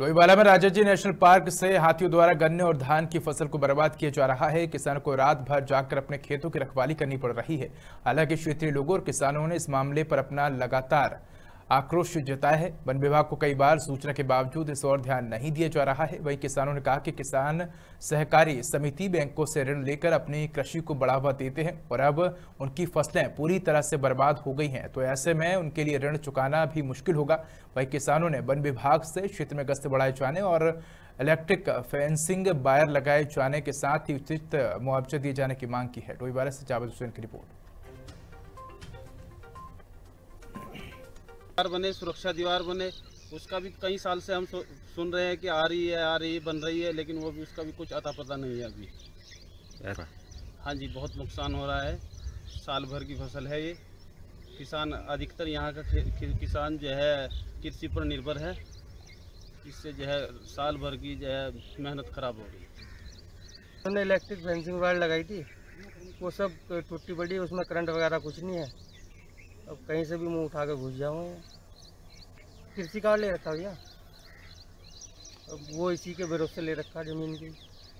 लोहीवाला में Rajaji national park से हाथियों द्वारा गन्ने और धान की फसल को बर्बाद किया जा रहा है किसानों को रात भर जाकर अपने खेतों की रखवाली करनी पड़ रही है हालांकि क्षेत्रीय लोगों और किसानों ने इस मामले पर अपना लगातार आक्रोश जताया है वन विभाग को कई बार सूचना के बावजूद इस ओर ध्यान नहीं दिया जा रहा है वहीं किसानों ने कहा कि किसान सहकारी समिति बैंकों से ऋण लेकर अपनी कृषि को बढ़ावा देते हैं और अब उनकी फसलें पूरी तरह से बर्बाद हो गई हैं तो ऐसे में उनके लिए ऋण चुकाना भी मुश्किल होगा वहीं किसानों ने वन विभाग से क्षेत्र में गश्त बढ़ाए जाने और इलेक्ट्रिक फेंसिंग वायर लगाए जाने के साथ ही उचित मुआवजा दिए जाने की मांग की है डोईवाला से जावेद हुसैन की रिपोर्ट दीवार बने सुरक्षा दीवार बने उसका भी कई साल से हम सुन रहे हैं कि आ रही है आ रही है बन रही है लेकिन वो भी उसका भी कुछ अता पता नहीं है अभी हाँ जी बहुत नुकसान हो रहा है साल भर की फसल है ये किसान अधिकतर यहाँ का किसान जो है कृषि पर निर्भर है इससे जो है साल भर की जो है मेहनत खराब हो गई हमने इलेक्ट्रिक फेंसिंग वायर लगाई थी वो सब टूटी पड़ी उसमें करंट वगैरह कुछ नहीं है अब कहीं से भी मुंह उठा के घुस जाऊँ कृषि कार्ड ले रखा भैया अब वो इसी के भरोसे ले रखा ज़मीन की